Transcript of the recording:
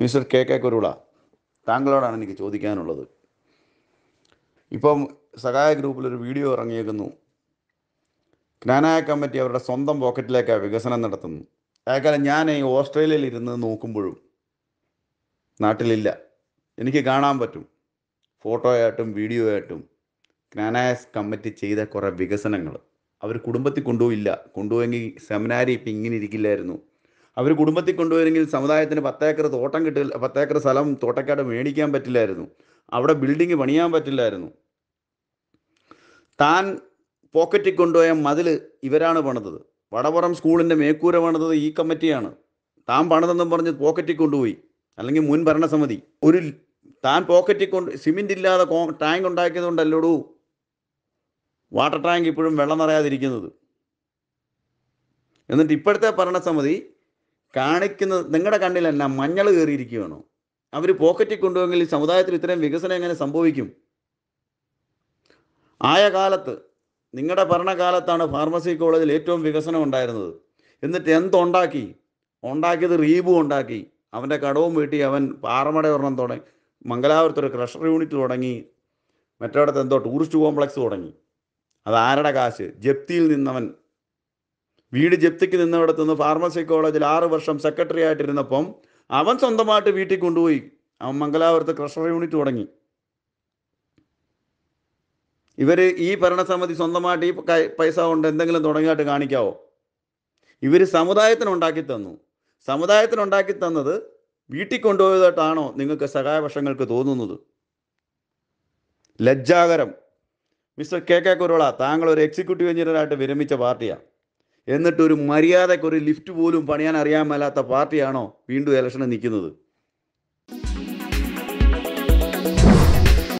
mister K K Kurula താങ്കളോടാണ് എനിക്ക് ചോദിക്കാനുള്ളത് ഇപ്പം സഹായ ഗ്രൂപ്പിൽ ഒരു വീഡിയോ ഇറങ്ങിയേക്കുന്നു ജ്ഞാനായ കമ്മിറ്റി അവരുടെ സ്വന്തം പോക്കറ്റിലേക്കാണ് വികസനം നടത്തുന്നു അതേക്കാലം ഞാൻ ഈ ഓസ്ട്രേലിയയിൽ ഇരുന്ന് നോക്കുമ്പോഴും നാട്ടിലില്ല എനിക്ക് കാണാൻ പറ്റും ആയിട്ടും വീഡിയോ ആയിട്ടും ജ്ഞാനായ കമ്മിറ്റി ചെയ്ത കുറേ വികസനങ്ങൾ അവർ കുടുംബത്തിൽ കൊണ്ടുപോയില്ല കൊണ്ടുപോയെങ്കിൽ സെമിനാരി ഇപ്പം ഇങ്ങനെ ഇരിക്കില്ലായിരുന്നു അവർ കുടുംബത്തിൽ കൊണ്ടുവരുമെങ്കിൽ സമുദായത്തിന് പത്തേക്കർ തോട്ടം കിട്ടില്ല പത്തേക്കർ സ്ഥലം തോട്ടക്കാട് മേടിക്കാൻ പറ്റില്ലായിരുന്നു അവിടെ ബിൽഡിംഗ് പണിയാൻ പറ്റില്ലായിരുന്നു താൻ പോക്കറ്റിൽ കൊണ്ടുപോയ മതിൽ ഇവരാണ് പണിതത് വടപുറം സ്കൂളിൻ്റെ മേക്കൂര പണിതത് ഈ കമ്മിറ്റിയാണ് താൻ പണിതെന്നും പറഞ്ഞ് പോക്കറ്റിൽ കൊണ്ടുപോയി അല്ലെങ്കിൽ മുൻ ഭരണസമിതി ഒരു താൻ പോക്കറ്റിൽ കൊണ്ട് സിമെൻ്റ് ഇല്ലാതെ കോ ടാങ്ക് ഉണ്ടാക്കിയതുകൊണ്ടല്ലോടൂ വാട്ടർ ടാങ്ക് ഇപ്പോഴും വെള്ളം നിറയാതിരിക്കുന്നത് എന്നിട്ട് ഇപ്പോഴത്തെ ഭരണസമിതി കാണിക്കുന്നത് നിങ്ങളുടെ കണ്ണിൽ തന്നെ മഞ്ഞൾ കയറിയിരിക്കുകയാണോ അവർ പോക്കറ്റിൽ കൊണ്ടുപോയെങ്കിൽ സമുദായത്തിൽ ഇത്രയും വികസനം എങ്ങനെ സംഭവിക്കും ആയ കാലത്ത് നിങ്ങളുടെ ഭരണകാലത്താണ് ഫാർമസി കോളേജിൽ ഏറ്റവും വികസനം ഉണ്ടായിരുന്നത് എന്നിട്ട് എന്തുണ്ടാക്കി ഉണ്ടാക്കിയത് റീബു ഉണ്ടാക്കി അവൻ്റെ കടവും വീട്ടി അവൻ പാറമട ഒരെണ്ണം തുടങ്ങി മംഗലാപുരത്ത് ഒരു ക്രഷർ യൂണിറ്റ് തുടങ്ങി മറ്റേടത്ത് എന്തോ ടൂറിസ്റ്റ് കോംപ്ലക്സ് തുടങ്ങി അത് ആരുടെ കാശ് ജപ്തിയിൽ നിന്നവൻ വീട് ജപ്തിക്ക് നിന്നിടത്തുനിന്ന് ഫാർമസി കോളേജിൽ ആറ് വർഷം സെക്രട്ടറി ആയിട്ടിരുന്നപ്പം അവൻ സ്വന്തമായിട്ട് വീട്ടിൽ കൊണ്ടുപോയി അവൻ മംഗലാപുരത്ത് ക്രഷർ യൂണിറ്റ് തുടങ്ങി ഇവർ ഈ ഭരണസമിതി സ്വന്തമായിട്ട് ഈ പൈസ കൊണ്ട് എന്തെങ്കിലും തുടങ്ങിയായിട്ട് കാണിക്കാവോ ഇവർ സമുദായത്തിനുണ്ടാക്കി തന്നു സമുദായത്തിനുണ്ടാക്കി തന്നത് വീട്ടിൽ കൊണ്ടുപോയതായിട്ടാണോ നിങ്ങൾക്ക് സഹായവശങ്ങൾക്ക് തോന്നുന്നത് ലജ്ജാകരം മിസ്റ്റർ കെ കെ കുരുള താങ്കൾ ഒരു എക്സിക്യൂട്ടീവ് എഞ്ചിനീയറായിട്ട് വിരമിച്ച പാർട്ടിയാണ് എന്നിട്ട് ഒരു മര്യാദയ്ക്ക് ഒരു ലിഫ്റ്റ് പോലും പണിയാൻ അറിയാൻ മേലാത്ത പാർട്ടിയാണോ വീണ്ടും ഇലക്ഷന് നിൽക്കുന്നത്